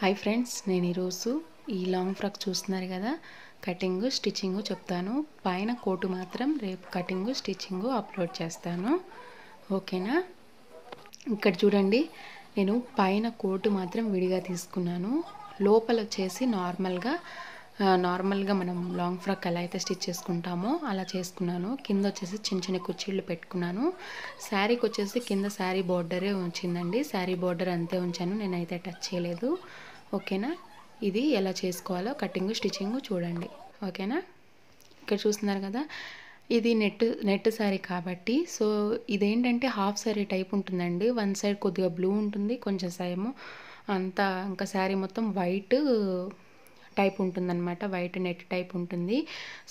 hi friends నేను ఈరోజు ఈ లాంగ్ ఫ్రాక్ చూస్తున్నారు కదా కటింగ్ స్టిచ్చింగ్ చెప్తాను పైన కోటు మాత్రం రేపు కటింగు స్టిచ్చింగు అప్లోడ్ చేస్తాను ఓకేనా ఇక్కడ చూడండి నేను పైన కోటు మాత్రం విడిగా తీసుకున్నాను లోపల వచ్చేసి నార్మల్గా నార్మల్గా మనం లాంగ్ ఫ్రాక్ ఎలా అయితే స్టిచ్ చేసుకుంటామో అలా చేసుకున్నాను కింద వచ్చేసి చిన్న చిన్న కుర్చీళ్ళు పెట్టుకున్నాను శారీకి వచ్చేసి కింద శారీ బార్డరే ఉంచిందండి శారీ బార్డర్ అంతే ఉంచాను నేనైతే టచ్ చేయలేదు ఓకేనా ఇది ఎలా చేసుకోవాలో కటింగ్ స్టిచ్చింగ్ చూడండి ఓకేనా ఇక్కడ చూస్తున్నారు కదా ఇది నెట్ నెట్ శారీ కాబట్టి సో ఇదేంటంటే హాఫ్ శారీ టైప్ ఉంటుందండి వన్ సైడ్ కొద్దిగా బ్లూ ఉంటుంది కొంచెం సేము అంతా ఇంకా శారీ మొత్తం వైట్ టైప్ ఉంటుందన్నమాట వైట్ నెట్ టైప్ ఉంటుంది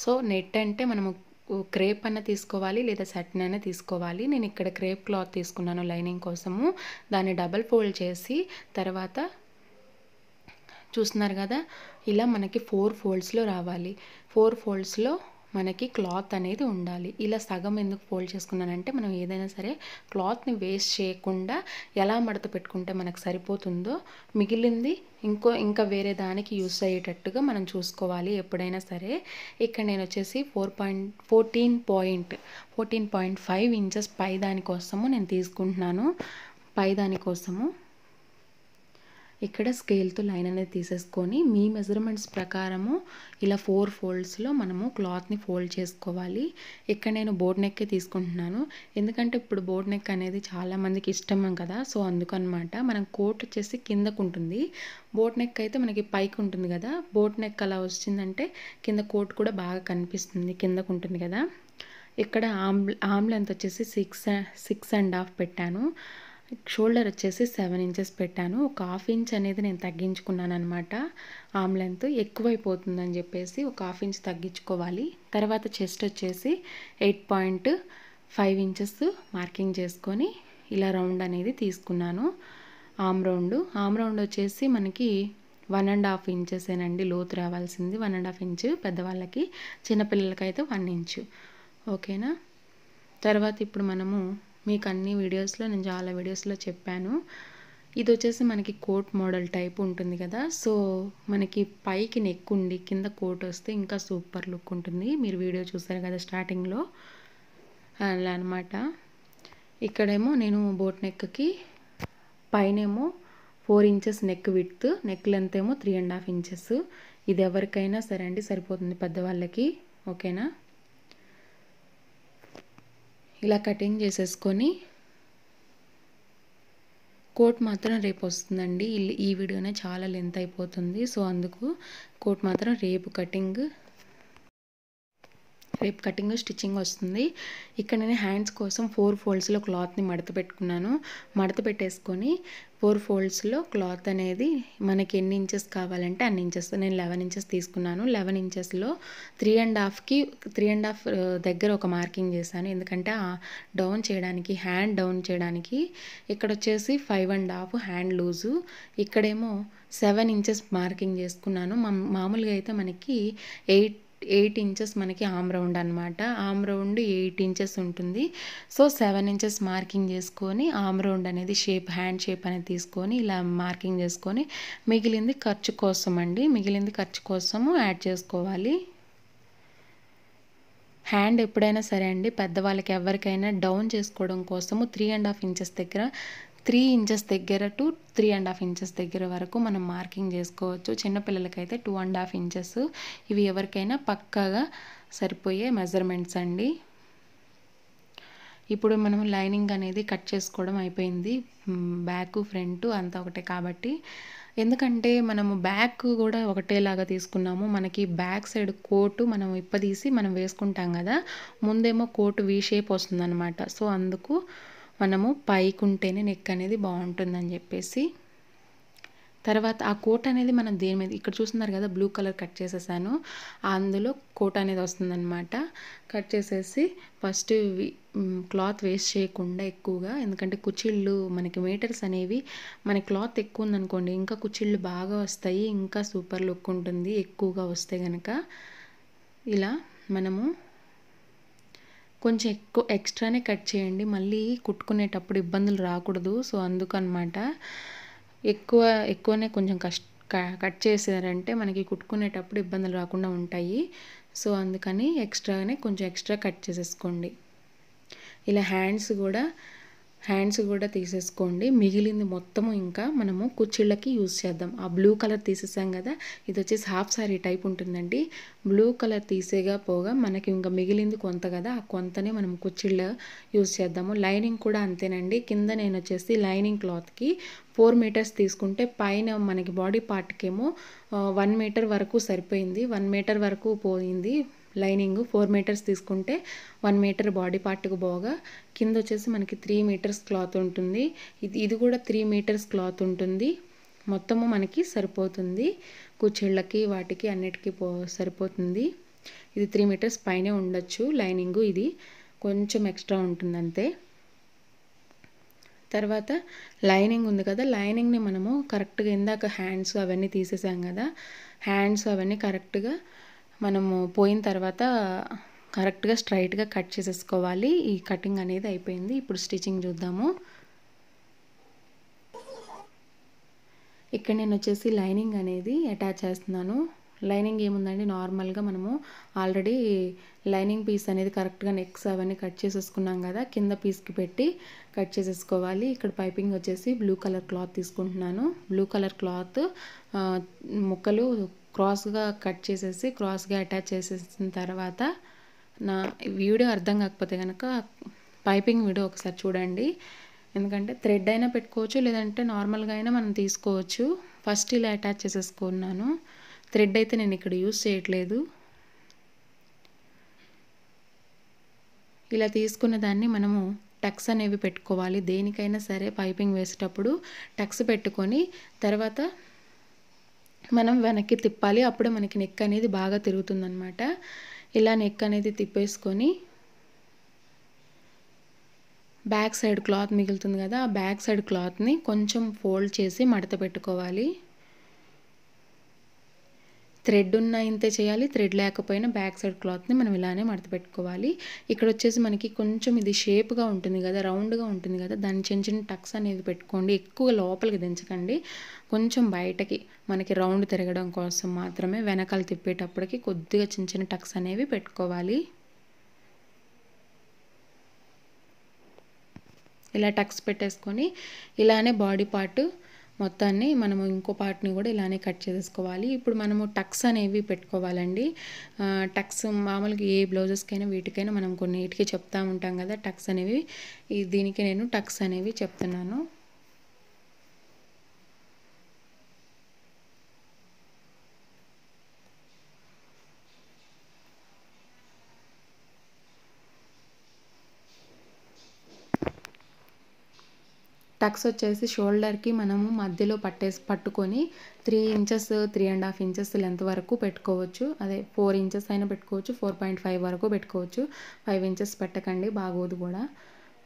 సో నెట్ అంటే మనము క్రేప్ అన్న తీసుకోవాలి లేదా సటిన్ అయినా తీసుకోవాలి నేను ఇక్కడ క్రేప్ క్లాత్ తీసుకున్నాను లైనింగ్ కోసము దాన్ని డబల్ ఫోల్డ్ చేసి తర్వాత చూస్తున్నారు కదా ఇలా మనకి ఫోర్ ఫోల్డ్స్లో రావాలి ఫోర్ ఫోల్డ్స్లో మనకి క్లాత్ అనేది ఉండాలి ఇలా సగం ఎందుకు ఫోల్డ్ చేసుకున్నానంటే మనం ఏదైనా సరే క్లాత్ని వేస్ట్ చేయకుండా ఎలా మడత పెట్టుకుంటే మనకు సరిపోతుందో మిగిలింది ఇంకో ఇంకా వేరే దానికి యూస్ అయ్యేటట్టుగా మనం చూసుకోవాలి ఎప్పుడైనా సరే ఇక్కడ నేను వచ్చేసి four point fourteen point fourteen point five inches పై దానికోసము నేను తీసుకుంటున్నాను పై దానికోసము ఇక్కడ స్కేల్తో లైన్ అనేది తీసేసుకొని మీ మెజర్మెంట్స్ ప్రకారము ఇలా ఫోర్ ఫోల్డ్స్లో మనము క్లాత్ని ఫోల్డ్ చేసుకోవాలి ఇక్కడ నేను బోర్డ్ నెక్కే తీసుకుంటున్నాను ఎందుకంటే ఇప్పుడు బోర్డ్ నెక్ అనేది చాలామందికి ఇష్టం కదా సో అందుకనమాట మనం కోట్ వచ్చేసి కిందకు ఉంటుంది బోట్ నెక్ అయితే మనకి పైకి ఉంటుంది కదా బోట్ నెక్ అలా వచ్చిందంటే కింద కోట్ కూడా బాగా కనిపిస్తుంది కిందకు ఉంటుంది కదా ఇక్కడ ఆమ్ ఆమ్ లెంత్ వచ్చేసి సిక్స్ సిక్స్ అండ్ హాఫ్ పెట్టాను షోల్డర్ వచ్చేసి సెవెన్ ఇంచెస్ పెట్టాను ఒక హాఫ్ ఇంచ్ అనేది నేను తగ్గించుకున్నాను అనమాట ఆమ్ లెంత్ ఎక్కువైపోతుందని చెప్పేసి ఒక హాఫ్ ఇంచ్ తగ్గించుకోవాలి తర్వాత చెస్ట్ వచ్చేసి eight point five inches marking చేసుకొని ఇలా రౌండ్ అనేది తీసుకున్నాను ఆమ్ రౌండ్ ఆమ్ రౌండ్ వచ్చేసి మనకి వన్ అండ్ హాఫ్ ఇంచెసేనండి లోతు రావాల్సింది వన్ అండ్ హాఫ్ ఇంచ్ పెద్దవాళ్ళకి చిన్నపిల్లలకైతే వన్ ఇంచు ఓకేనా తర్వాత ఇప్పుడు మనము మీకు అన్ని వీడియోస్లో నేను చాలా వీడియోస్లో చెప్పాను ఇది వచ్చేసి మనకి కోట్ మోడల్ టైప్ ఉంటుంది కదా సో మనకి పైకి నెక్ ఉండి కింద కోట్ వస్తే ఇంకా సూపర్ లుక్ ఉంటుంది మీరు వీడియో చూస్తారు కదా స్టార్టింగ్లో అలా అనమాట ఇక్కడేమో నేను బోట్ నెక్కి పైనేమో four inches neck width neck length ఏమో త్రీ అండ్ హాఫ్ ఇంచెస్ ఇది ఎవరికైనా సరే అండి సరిపోతుంది పెద్దవాళ్ళకి ఓకేనా ఇలా కటింగ్ చేసేసుకొని కోట్ మాత్రం రేపు వస్తుందండి ఈ వీడియోనే చాలా లెంత్ అయిపోతుంది సో అందుకు కోట్ మాత్రం రేపు కటింగ్ రేపు కటింగ్ స్టిచ్చింగ్ వస్తుంది ఇక్కడ నేను హ్యాండ్స్ కోసం ఫోర్ ఫోల్డ్స్లో క్లాత్ని మడత పెట్టుకున్నాను మడత పెట్టేసుకొని ఫోర్ ఫోల్డ్స్లో క్లాత్ అనేది మనకి ఎన్ని ఇంచెస్ కావాలంటే అన్ని ఇంచెస్ నేను లెవెన్ ఇంచెస్ తీసుకున్నాను లెవెన్ ఇంచెస్లో త్రీ అండ్ హాఫ్కి త్రీ అండ్ హాఫ్ దగ్గర ఒక మార్కింగ్ చేశాను ఎందుకంటే డౌన్ చేయడానికి హ్యాండ్ డౌన్ చేయడానికి ఇక్కడ వచ్చేసి five and half hand loose ఇక్కడేమో సెవెన్ ఇంచెస్ మార్కింగ్ చేసుకున్నాను మామూలుగా అయితే మనకి ఎయిట్ ఎయిట్ ఇంచెస్ మనకి ఆమ్ రౌండ్ అనమాట ఆమ్ రౌండ్ ఎయిట్ ఇంచెస్ ఉంటుంది సో సెవెన్ ఇంచెస్ మార్కింగ్ చేసుకొని ఆమ్ రౌండ్ అనేది షేప్ హ్యాండ్ షేప్ అనేది తీసుకొని ఇలా మార్కింగ్ చేసుకొని మిగిలింది ఖర్చు కోసం అండి మిగిలింది ఖర్చు కోసము యాడ్ చేసుకోవాలి హ్యాండ్ ఎప్పుడైనా సరే అండి పెద్దవాళ్ళకి ఎవరికైనా డౌన్ చేసుకోవడం కోసము త్రీ అండ్ హాఫ్ ఇంచెస్ దగ్గర త్రీ ఇంచెస్ దగ్గర to three and half inches దగ్గర వరకు మనం మార్కింగ్ చేసుకోవచ్చు చిన్నపిల్లలకైతే టూ అండ్ హాఫ్ ఇంచెస్ ఇవి ఎవరికైనా పక్కాగా సరిపోయే మెజర్మెంట్స్ అండి ఇప్పుడు మనం లైనింగ్ అనేది కట్ చేసుకోవడం అయిపోయింది బ్యాక్ ఫ్రంట్ అంతా ఒకటే కాబట్టి ఎందుకంటే మనము బ్యాక్ కూడా ఒకటేలాగా తీసుకున్నాము మనకి బ్యాక్ సైడ్ కోటు మనం ఇప్పదీసి మనం వేసుకుంటాం కదా ముందేమో కోటు వీ షేప్ వస్తుందన్నమాట సో అందుకు మనము పైకి ఉంటేనే నెక్ అనేది బాగుంటుందని చెప్పేసి తర్వాత ఆ కోట్ అనేది మనం దేని మీద ఇక్కడ చూస్తున్నారు కదా బ్లూ కలర్ కట్ చేసేసాను అందులో కోట్ అనేది వస్తుందన్నమాట కట్ చేసేసి ఫస్ట్ క్లాత్ వేస్ట్ చేయకుండా ఎక్కువగా ఎందుకంటే కుచిళ్ళు మనకి మీటర్స్ అనేవి మన క్లాత్ ఎక్కువ ఉందనుకోండి ఇంకా కుచిళ్ళు బాగా వస్తాయి ఇంకా సూపర్ లుక్ ఉంటుంది ఎక్కువగా వస్తే కనుక ఇలా మనము కొంచెం ఎక్కువ ఎక్స్ట్రానే కట్ చేయండి మళ్ళీ కుట్టుకునేటప్పుడు ఇబ్బందులు రాకూడదు సో అందుకనమాట ఎక్కువ ఎక్కువనే కొంచెం కష్ట కట్ చేసారంటే మనకి కుట్టుకునేటప్పుడు ఇబ్బందులు రాకుండా ఉంటాయి సో అందుకని ఎక్స్ట్రానే కొంచెం ఎక్స్ట్రా కట్ చేసేసుకోండి ఇలా హ్యాండ్స్ కూడా హ్యాండ్స్ కూడా తీసేసుకోండి మిగిలింది మొత్తము ఇంకా మనము కుచ్చిళ్ళకి యూజ్ చేద్దాం ఆ బ్లూ కలర్ తీసేసాం కదా ఇది వచ్చేసి హాఫ్ సారీ టైప్ ఉంటుందండి బ్లూ కలర్ తీసేగా పోగా మనకి ఇంకా మిగిలింది కొంత కదా ఆ కొంతనే మనం కుచ్చిళ్ళ యూజ్ చేద్దాము లైనింగ్ కూడా అంతేనండి కింద నేను వచ్చేసి లైనింగ్ క్లాత్కి ఫోర్ మీటర్స్ తీసుకుంటే పైన మనకి బాడీ పార్ట్కేమో వన్ మీటర్ వరకు సరిపోయింది వన్ మీటర్ వరకు పోయింది లైనింగ్ ఫోర్ మీటర్స్ తీసుకుంటే వన్ మీటర్ బాడీ పార్ట్కు పోగా కింద వచ్చేసి మనకి త్రీ మీటర్స్ క్లాత్ ఉంటుంది ఇది ఇది కూడా త్రీ మీటర్స్ క్లాత్ ఉంటుంది మొత్తము మనకి సరిపోతుంది కుచ్చిళ్ళకి వాటికి అన్నిటికీ పో సరిపోతుంది ఇది త్రీ మీటర్స్ పైనే ఉండొచ్చు లైనింగు ఇది కొంచెం ఎక్స్ట్రా ఉంటుంది అంతే తర్వాత లైనింగ్ ఉంది కదా లైనింగ్ని మనము కరెక్ట్గా ఇందాక హ్యాండ్స్ అవన్నీ తీసేసాం కదా హ్యాండ్స్ అవన్నీ కరెక్ట్గా మనము పోయిన తర్వాత కరెక్ట్గా స్ట్రైట్గా కట్ చేసేసుకోవాలి ఈ కటింగ్ అనేది అయిపోయింది ఇప్పుడు స్టిచ్చింగ్ చూద్దాము ఇక్కడ నేను వచ్చేసి లైనింగ్ అనేది అటాచ్ చేస్తున్నాను లైనింగ్ ఏముందండి నార్మల్గా మనము ఆల్రెడీ లైనింగ్ పీస్ అనేది కరెక్ట్గా నెక్స్ అవన్నీ కట్ చేసేసుకున్నాం కదా కింద పీస్కి పెట్టి కట్ చేసేసుకోవాలి ఇక్కడ పైపింగ్ వచ్చేసి బ్లూ కలర్ క్లాత్ తీసుకుంటున్నాను బ్లూ కలర్ క్లాత్ ముక్కలు క్రాస్గా కట్ చేసేసి క్రాస్గా అటాచ్ చేసేసిన తర్వాత నా వీడియో అర్థం కాకపోతే కనుక పైపింగ్ వీడియో ఒకసారి చూడండి ఎందుకంటే థ్రెడ్ అయినా పెట్టుకోవచ్చు లేదంటే నార్మల్గా అయినా మనం తీసుకోవచ్చు ఫస్ట్ ఇలా అటాచ్ చేసేసుకున్నాను థ్రెడ్ అయితే నేను ఇక్కడ యూస్ చేయట్లేదు ఇలా తీసుకున్న దాన్ని మనము టక్స్ అనేవి పెట్టుకోవాలి దేనికైనా సరే పైపింగ్ వేసేటప్పుడు టక్స్ పెట్టుకొని తర్వాత మనం వెనక్కి తిప్పాలి అప్పుడే మనకి నెక్ అనేది బాగా తిరుగుతుందనమాట ఇలా నెక్ అనేది తిప్పేసుకొని బ్యాక్ సైడ్ క్లాత్ మిగులుతుంది కదా ఆ బ్యాక్ సైడ్ క్లాత్ని కొంచెం ఫోల్డ్ చేసి మడత పెట్టుకోవాలి థ్రెడ్ ఉన్న ఇంతే చేయాలి థ్రెడ్ లేకపోయినా బ్యాక్ సైడ్ క్లాత్ని మనం ఇలానే మడత పెట్టుకోవాలి ఇక్కడ వచ్చేసి మనకి కొంచెం ఇది షేప్గా ఉంటుంది కదా రౌండ్గా ఉంటుంది కదా దాని చిన్న చిన్న టక్స్ అనేది పెట్టుకోండి ఎక్కువ లోపలికి దించకండి కొంచెం బయటకి మనకి రౌండ్ తిరగడం కోసం మాత్రమే వెనకాల తిప్పేటప్పటికి కొద్దిగా చిన్న చిన్న టక్స్ అనేవి పెట్టుకోవాలి ఇలా టక్స్ పెట్టేసుకొని ఇలానే బాడీ పార్ట్ మొత్తాన్ని మనము ఇంకో పార్ట్ని కూడా ఇలానే కట్ చేసేసుకోవాలి ఇప్పుడు మనము టక్స్ అనేవి పెట్టుకోవాలండి టక్స్ మామూలుగా ఏ బ్లౌజెస్కైనా వీటికైనా మనం కొన్నిటికి చెప్తా ఉంటాం కదా టక్స్ అనేవి దీనికి నేను టక్స్ అనేవి చెప్తున్నాను టక్స్ వచ్చేసి షోల్డర్కి మనము మధ్యలో పట్టేసి పట్టుకొని three inches three and half inches length వరకు పెట్టుకోవచ్చు అదే ఫోర్ ఇంచెస్ అయినా పెట్టుకోవచ్చు ఫోర్ పాయింట్ ఫైవ్ వరకు పెట్టుకోవచ్చు ఫైవ్ ఇంచెస్ పెట్టకండి బాగోదు కూడా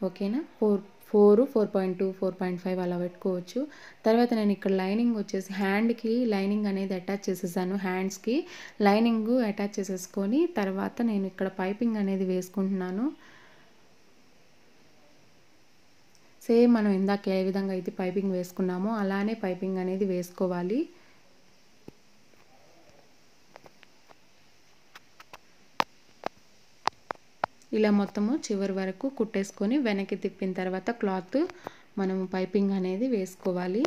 ఓకేనా four four four point two four point five అలా పెట్టుకోవచ్చు తర్వాత నేను ఇక్కడ లైనింగ్ వచ్చేసి హ్యాండ్కి లైనింగ్ అనేది అటాచ్ చేసేసాను హ్యాండ్స్కి లైనింగ్ అటాచ్ చేసేసుకొని తర్వాత నేను ఇక్కడ పైపింగ్ అనేది వేసుకుంటున్నాను సేమ్ మనం ఇందాక ఏ విధంగా అయితే పైపింగ్ వేసుకున్నామో అలానే పైపింగ్ అనేది వేసుకోవాలి ఇలా మొత్తము చివరి వరకు కుట్టేసుకొని వెనక్కి తిప్పిన తర్వాత క్లాత్ మనం పైపింగ్ అనేది వేసుకోవాలి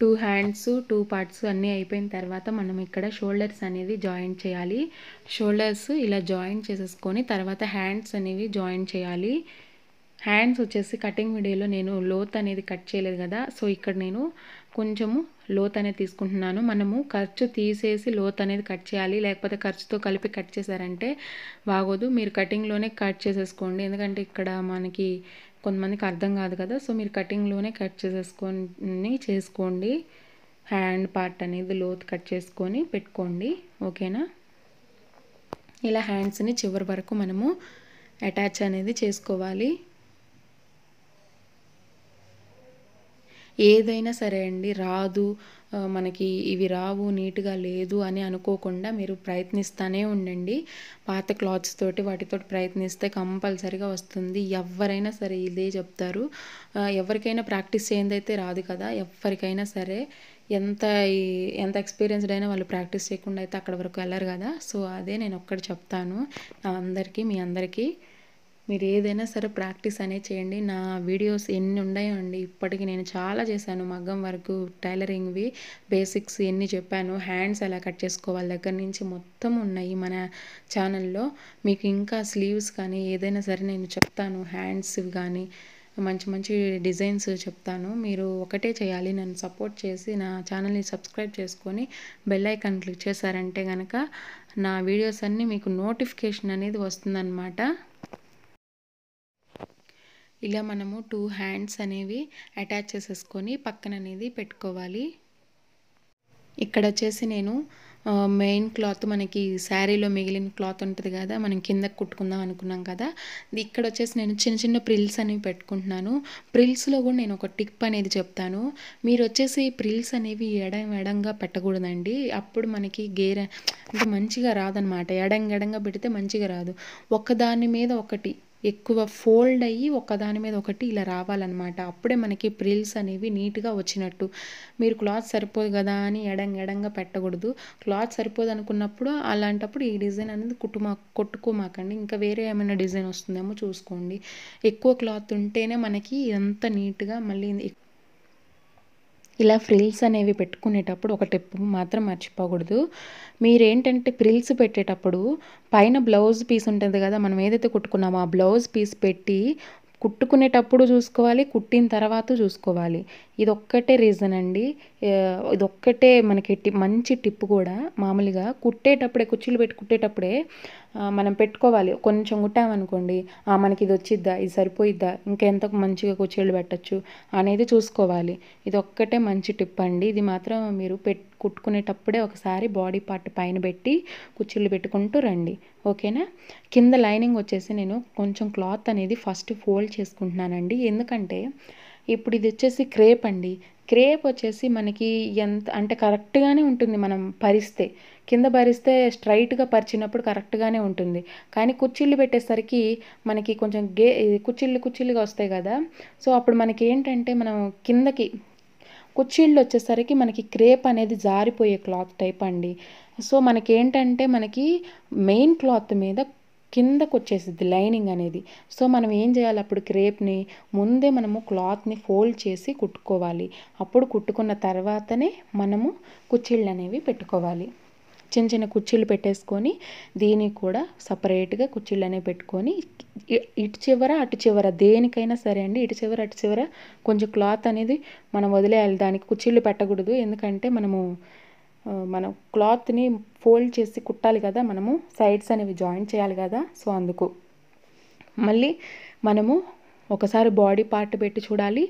టూ హ్యాండ్స్ టూ పార్ట్స్ అన్నీ అయిపోయిన తర్వాత మనం ఇక్కడ షోల్డర్స్ అనేది జాయింట్ చేయాలి షోల్డర్స్ ఇలా జాయింట్ చేసేసుకొని తర్వాత హ్యాండ్స్ అనేవి జాయింట్ చేయాలి హ్యాండ్స్ వచ్చేసి కటింగ్ వీడియోలో నేను లోత్ అనేది కట్ చేయలేదు కదా సో ఇక్కడ నేను కొంచెము లోత్ అనేది తీసుకుంటున్నాను మనము ఖర్చు తీసేసి లోత్ అనేది కట్ చేయాలి లేకపోతే ఖర్చుతో కలిపి కట్ చేశారంటే బాగోదు మీరు కటింగ్లోనే కట్ చేసేసుకోండి ఎందుకంటే ఇక్కడ మనకి కొంతమందికి అర్థం కాదు కదా సో మీరు కటింగ్లోనే కట్ చేసేసుకొని చేసుకోండి హ్యాండ్ పార్ట్ అనేది లోత్ కట్ చేసుకొని పెట్టుకోండి ఓకేనా ఇలా హ్యాండ్స్ని చివరి వరకు మనము అటాచ్ అనేది చేసుకోవాలి ఏదైనా సరే అండి రాదు మనకి ఇవి రావు నీట్గా లేదు అని అనుకోకుండా మీరు ప్రయత్నిస్తూనే ఉండండి పాత క్లాత్స్ తోటి వాటితో ప్రయత్నిస్తే కంపల్సరిగా వస్తుంది ఎవరైనా సరే ఇదే చెప్తారు ఎవరికైనా ప్రాక్టీస్ చేయందైతే రాదు కదా ఎవరికైనా సరే ఎంత ఎంత ఎక్స్పీరియన్స్డ్ అయినా వాళ్ళు ప్రాక్టీస్ చేయకుండా అయితే అక్కడ వరకు వెళ్ళరు కదా సో అదే నేను ఒక్కటి చెప్తాను నా అందరికీ మీ అందరికీ మీరు ఏదైనా సరే ప్రాక్టీస్ అనే చేయండి నా వీడియోస్ ఎన్ని ఉన్నాయో అండి ఇప్పటికి నేను చాలా చేశాను మగ్గం వరకు టైలరింగ్వి బేసిక్స్ ఎన్ని చెప్పాను హ్యాండ్స్ ఎలా కట్ చేసుకోవాలి దగ్గర నుంచి మొత్తం ఉన్నాయి మన ఛానల్లో మీకు ఇంకా స్లీవ్స్ కానీ ఏదైనా సరే నేను చెప్తాను హ్యాండ్స్ కానీ మంచి మంచి డిజైన్స్ చెప్తాను మీరు ఒకటే చేయాలి నన్ను సపోర్ట్ చేసి నా ఛానల్ని సబ్స్క్రైబ్ చేసుకొని బెల్ ఐకాన్ క్లిక్ చేశారంటే కనుక నా వీడియోస్ అన్నీ మీకు నోటిఫికేషన్ అనేది వస్తుందన్నమాట ఇలా మనము టూ హ్యాండ్స్ అనేవి అటాచ్ చేసేసుకొని పక్కన అనేది పెట్టుకోవాలి ఇక్కడ వచ్చేసి నేను మెయిన్ క్లాత్ మనకి శారీలో మిగిలిన క్లాత్ ఉంటుంది కదా మనం కిందకు కుట్టుకుందాం అనుకున్నాం కదా ఇక్కడ వచ్చేసి నేను చిన్న చిన్న ప్రిల్స్ అనేవి పెట్టుకుంటున్నాను ప్రిల్స్లో కూడా నేను ఒక టిప్ అనేది చెప్తాను మీరు వచ్చేసి ప్రిల్స్ అనేవి ఎడం ఎడంగా పెట్టకూడదండి అప్పుడు మనకి గేర అంటే మంచిగా రాదనమాట ఎడంగెడంగా పెడితే మంచిగా రాదు ఒకదాని మీద ఒకటి ఎక్కువ ఫోల్డ్ అయ్యి ఒకదాని మీద ఒకటి ఇలా రావాలన్నమాట అప్పుడే మనకి ప్రిల్స్ అనేవి నీట్గా వచ్చినట్టు మీరు క్లాత్ సరిపోదు కదా అని ఎడంగ ఎడంగా పెట్టకూడదు క్లాత్ సరిపోదు అనుకున్నప్పుడు అలాంటప్పుడు ఈ డిజైన్ అనేది కుట్టుమా కొట్టుకోమాకండి ఇంకా వేరే ఏమైనా డిజైన్ వస్తుందేమో చూసుకోండి ఎక్కువ క్లాత్ ఉంటేనే మనకి ఎంత నీట్గా మళ్ళీ ఇలా ఫ్రిల్స్ అనేవి పెట్టుకునేటప్పుడు ఒక టిప్ మాత్రం మర్చిపోకూడదు మీరేంటంటే ఫ్రిల్స్ పెట్టేటప్పుడు పైన బ్లౌజ్ పీస్ ఉంటుంది కదా మనం ఏదైతే కుట్టుకున్నామో ఆ బ్లౌజ్ పీస్ పెట్టి కుట్టుకునేటప్పుడు చూసుకోవాలి కుట్టిన తర్వాత చూసుకోవాలి ఇది ఒక్కటే రీజన్ అండి ఇదొక్కటే మనకి మంచి టిప్ కూడా మామూలుగా కుట్టేటప్పుడే కుర్చీలు పెట్టి కుట్టేటప్పుడే మనం పెట్టుకోవాలి కొంచెం కుట్టామనుకోండి మనకి ఇది వచ్చిద్దా ఇది సరిపోయిద్దా ఇంకెంత మంచిగా కుర్చీలు పెట్టచ్చు అనేది చూసుకోవాలి ఇది ఒక్కటే మంచి టిప్ అండి ఇది మాత్రం మీరు పెట్ కుట్టుకునేటప్పుడే ఒకసారి బాడీ పార్ట్ పైన పెట్టి కుర్చీలు పెట్టుకుంటూ రండి ఓకేనా కింద లైనింగ్ వచ్చేసి నేను కొంచెం క్లాత్ అనేది ఫస్ట్ ఫోల్డ్ చేసుకుంటున్నానండి ఎందుకంటే ఇప్పుడు ఇది వచ్చేసి క్రేప్ అండి క్రేప్ వచ్చేసి మనకి ఎంత అంటే కరెక్ట్గానే ఉంటుంది మనం పరిస్తే కింద పరిస్తే స్ట్రైట్గా పరిచినప్పుడు కరెక్ట్గానే ఉంటుంది కానీ కుచ్చిళ్ళు పెట్టేసరికి మనకి కొంచెం గే కుచ్చిళ్ళు కుచ్చిళ్ళుగా వస్తాయి కదా సో అప్పుడు మనకి ఏంటంటే మనం కిందకి కుర్చీళ్ళు వచ్చేసరికి మనకి క్రేప్ అనేది జారిపోయే క్లాత్ టైప్ అండి సో మనకి ఏంటంటే మనకి మెయిన్ క్లాత్ మీద కిందకు వచ్చేసిద్ది లైనింగ్ అనేది సో మనం ఏం చేయాలి అప్పుడు క్రేప్ని ముందే మనము క్లాత్ని ఫోల్డ్ చేసి కుట్టుకోవాలి అప్పుడు కుట్టుకున్న తర్వాతనే మనము కుచ్చిళ్ళు అనేవి పెట్టుకోవాలి చిన్న చిన్న కుర్చీలు పెట్టేసుకొని దీనికి కూడా సపరేట్గా కుర్చీళ్ళు అనేవి పెట్టుకొని ఇటు చివర అటు చివర దేనికైనా సరే అండి ఇటు చివర అటు చివర కొంచెం క్లాత్ అనేది మనం వదిలేయాలి దానికి కుర్చీలు పెట్టకూడదు ఎందుకంటే మనము మనం క్లాత్ని ఫోల్డ్ చేసి కుట్టాలి కదా మనము సైడ్స్ అనేవి జాయిన్ చేయాలి కదా సో అందుకు మళ్ళీ మనము ఒకసారి బాడీ పార్ట్ పెట్టి చూడాలి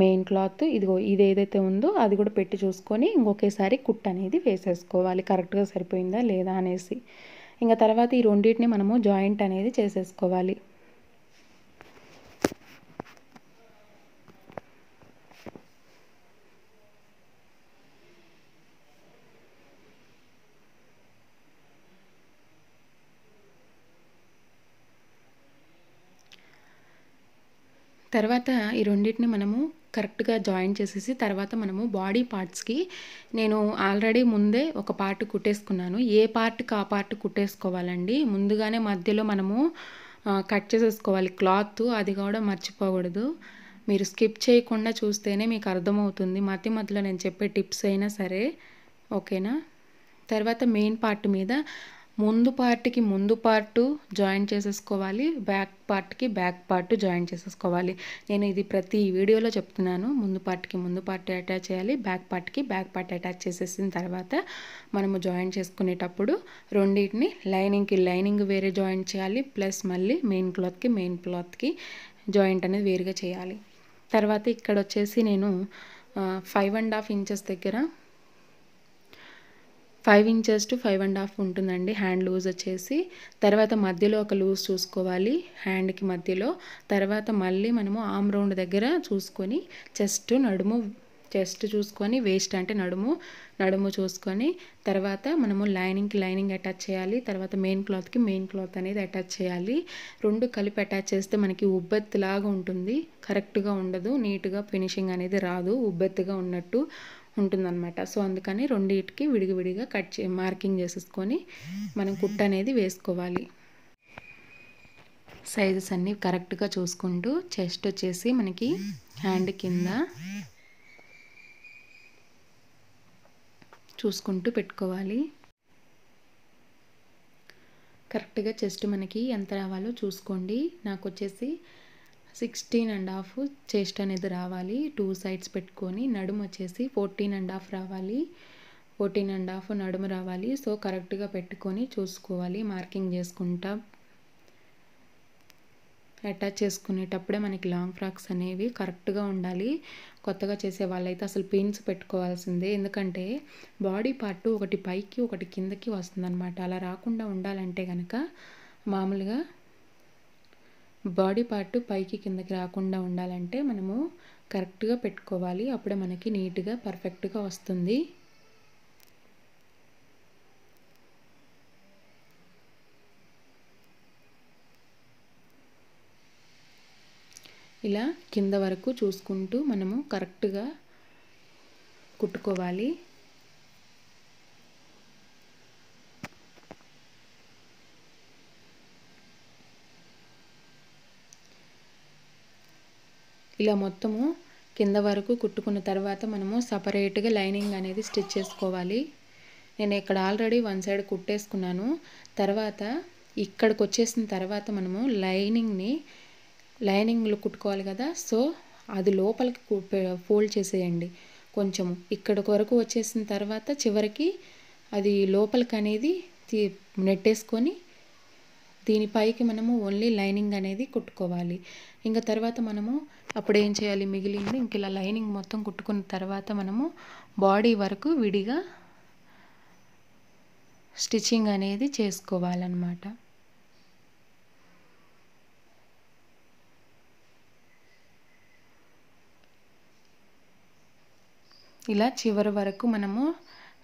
మెయిన్ క్లాత్ ఇదిగో ఇది ఏదైతే ఉందో అది కూడా పెట్టి చూసుకొని ఇంకొకేసారి కుట్ అనేది వేసేసుకోవాలి కరెక్ట్గా సరిపోయిందా లేదా అనేసి ఇంకా తర్వాత ఈ రెండింటిని మనము జాయింట్ అనేది చేసేసుకోవాలి తర్వాత ఈ రెండింటిని మనము కరెక్ట్గా జాయిన్ చేసేసి తర్వాత మనము బాడీ పార్ట్స్కి నేను ఆల్రెడీ ముందే ఒక పార్ట్ కుట్టేసుకున్నాను ఏ పార్ట్కి ఆ పార్ట్ కుట్టేసుకోవాలండి ముందుగానే మధ్యలో మనము కట్ చేసేసుకోవాలి క్లాత్ అది కూడా మర్చిపోకూడదు మీరు స్కిప్ చేయకుండా చూస్తేనే మీకు అర్థమవుతుంది మధ్య మధ్యలో నేను చెప్పే టిప్స్ అయినా సరే ఓకేనా తర్వాత మెయిన్ పార్ట్ మీద ముందు పార్ట్కి ముందు పార్ట్ జాయిన్ చేసేసుకోవాలి బ్యాక్ పార్ట్కి బ్యాక్ పార్ట్ జాయిన్ చేసేసుకోవాలి నేను ఇది ప్రతి వీడియోలో చెప్తున్నాను ముందు పార్ట్కి ముందు పార్ట్ అటాచ్ చేయాలి బ్యాక్ పార్ట్కి బ్యాక్ పార్ట్ అటాచ్ చేసేసిన తర్వాత మనము జాయిన్ చేసుకునేటప్పుడు రెండింటిని లైనింగ్కి లైనింగ్ వేరే జాయిన్ చేయాలి ప్లస్ మళ్ళీ మెయిన్ క్లాత్కి మెయిన్ క్లాత్కి జాయింట్ అనేది వేరుగా చేయాలి తర్వాత ఇక్కడ వచ్చేసి నేను ఫైవ్ అండ్ హాఫ్ ఇంచెస్ దగ్గర five inches to five and half ఉంటుందండి హ్యాండ్ లూజ్ వచ్చేసి తర్వాత మధ్యలో ఒక లూజ్ చూసుకోవాలి హ్యాండ్కి మధ్యలో తర్వాత మళ్ళీ మనము ఆమ్ రౌండ్ దగ్గర చూసుకొని చెస్ట్ నడుము చెస్ట్ చూసుకొని వేస్ట్ అంటే నడుము నడుము చూసుకొని తర్వాత మనము లైనింగ్కి లైనింగ్ అటాచ్ చేయాలి తర్వాత మెయిన్ క్లాత్కి మెయిన్ క్లాత్ అనేది అటాచ్ చేయాలి రెండు కలిపి అటాచ్ చేస్తే మనకి ఉబ్బెత్తులాగా ఉంటుంది కరెక్ట్గా ఉండదు నీట్గా ఫినిషింగ్ అనేది రాదు ఉబ్బెత్తుగా ఉన్నట్టు ఉంటుందన్నమాట సో అందుకని రెండింటికి విడిగా కట్ చే మార్కింగ్ చేసేసుకొని మనం కుట్ట అనేది వేసుకోవాలి సైజెస్ అన్నీ కరెక్ట్గా చూసుకుంటూ చెస్ట్ వచ్చేసి మనకి హ్యాండ్ కింద చూసుకుంటూ పెట్టుకోవాలి కరెక్ట్గా చెస్ట్ మనకి ఎంత రావాలో చూసుకోండి నాకు వచ్చేసి సిక్స్టీన్ అండ్ హాఫ్ చెస్ట్ అనేది రావాలి టూ సైడ్స్ పెట్టుకొని నడుము వచ్చేసి ఫోర్టీన్ అండ్ హాఫ్ రావాలి ఫోర్టీన్ అండ్ హాఫ్ నడుము రావాలి సో కరెక్ట్గా పెట్టుకొని చూసుకోవాలి మార్కింగ్ చేసుకుంటా అటాచ్ చేసుకునేటప్పుడే మనకి లాంగ్ ఫ్రాక్స్ అనేవి కరెక్ట్గా ఉండాలి కొత్తగా చేసే వాళ్ళైతే అసలు పెయిన్స్ పెట్టుకోవాల్సిందే ఎందుకంటే బాడీ పార్ట్ ఒకటి పైకి ఒకటి కిందకి వస్తుందన్నమాట అలా రాకుండా ఉండాలంటే కనుక మామూలుగా బాడీ పార్ట్ పైకి కిందకి రాకుండా ఉండాలంటే మనము కరెక్ట్గా పెట్టుకోవాలి అప్పుడే మనకి నీట్గా పర్ఫెక్ట్గా వస్తుంది ఇలా కింద వరకు చూసుకుంటూ మనము కరెక్ట్గా కుట్టుకోవాలి ఇలా మొత్తము కింద వరకు కుట్టుకున్న తర్వాత మనము సపరేట్గా లైనింగ్ అనేది స్టిచ్ చేసుకోవాలి నేను ఇక్కడ ఆల్రెడీ వన్ సైడ్ కుట్టేసుకున్నాను తర్వాత ఇక్కడికి వచ్చేసిన తర్వాత మనము లైనింగ్ని లైనింగ్లు కుట్టుకోవాలి కదా సో అది లోపలికి ఫోల్డ్ చేసేయండి కొంచెం ఇక్కడ వరకు వచ్చేసిన తర్వాత చివరికి అది లోపలికి అనేది నెట్టేసుకొని దీనిపైకి మనము ఓన్లీ లైనింగ్ అనేది కుట్టుకోవాలి ఇంకా తర్వాత మనము అప్పుడు ఏం చేయాలి మిగిలింది ఇంక ఇలా లైనింగ్ మొత్తం కుట్టుకున్న తర్వాత మనము బాడీ వరకు విడిగా స్టిచ్చింగ్ అనేది చేసుకోవాలన్నమాట ఇలా చివరి వరకు మనము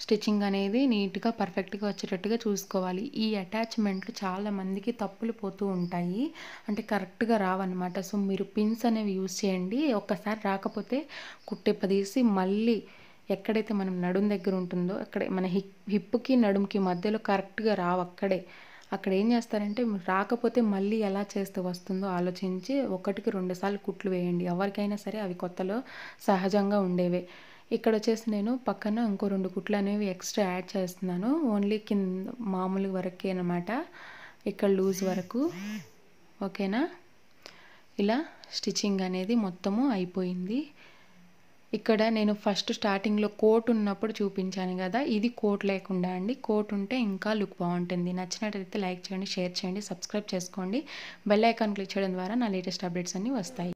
స్టిచ్చింగ్ అనేది నీట్గా పర్ఫెక్ట్గా వచ్చేటట్టుగా చూసుకోవాలి ఈ అటాచ్మెంట్లు చాలామందికి తప్పులు పోతూ ఉంటాయి అంటే కరెక్ట్గా రావన్నమాట సో మీరు పిన్స్ అనేవి యూస్ చేయండి ఒక్కసారి రాకపోతే కుట్టెప్పదీసి మళ్ళీ ఎక్కడైతే మనం నడుం దగ్గర ఉంటుందో అక్కడే మన హిప్ హిప్కి నడుంకి మధ్యలో కరెక్ట్గా రావు అక్కడే అక్కడ ఏం చేస్తారంటే రాకపోతే మళ్ళీ ఎలా చేస్తే వస్తుందో ఆలోచించి ఒకటికి రెండుసార్లు కుట్లు వేయండి ఎవరికైనా సరే అవి కొత్తలో సహజంగా ఉండేవే ఇక్కడ వచ్చేసి నేను పక్కన ఇంకో రెండు కుట్లు అనేవి ఎక్స్ట్రా యాడ్ చేస్తున్నాను ఓన్లీ కింద మామూలు వరకే అనమాట ఇక్కడ లూజ్ వరకు ఓకేనా ఇలా స్టిచ్చింగ్ అనేది మొత్తము అయిపోయింది ఇక్కడ నేను ఫస్ట్ స్టార్టింగ్లో కోట్ ఉన్నప్పుడు చూపించాను కదా ఇది కోట్ లేకుండా అండి కోట్ ఉంటే ఇంకా లుక్ బాగుంటుంది నచ్చినట్లయితే లైక్ చేయండి షేర్ చేయండి సబ్స్క్రైబ్ చేసుకోండి బెల్ ఐకాన్ క్లిక్ చేయడం ద్వారా నా లేటెస్ట్ అప్డేట్స్ అన్నీ వస్తాయి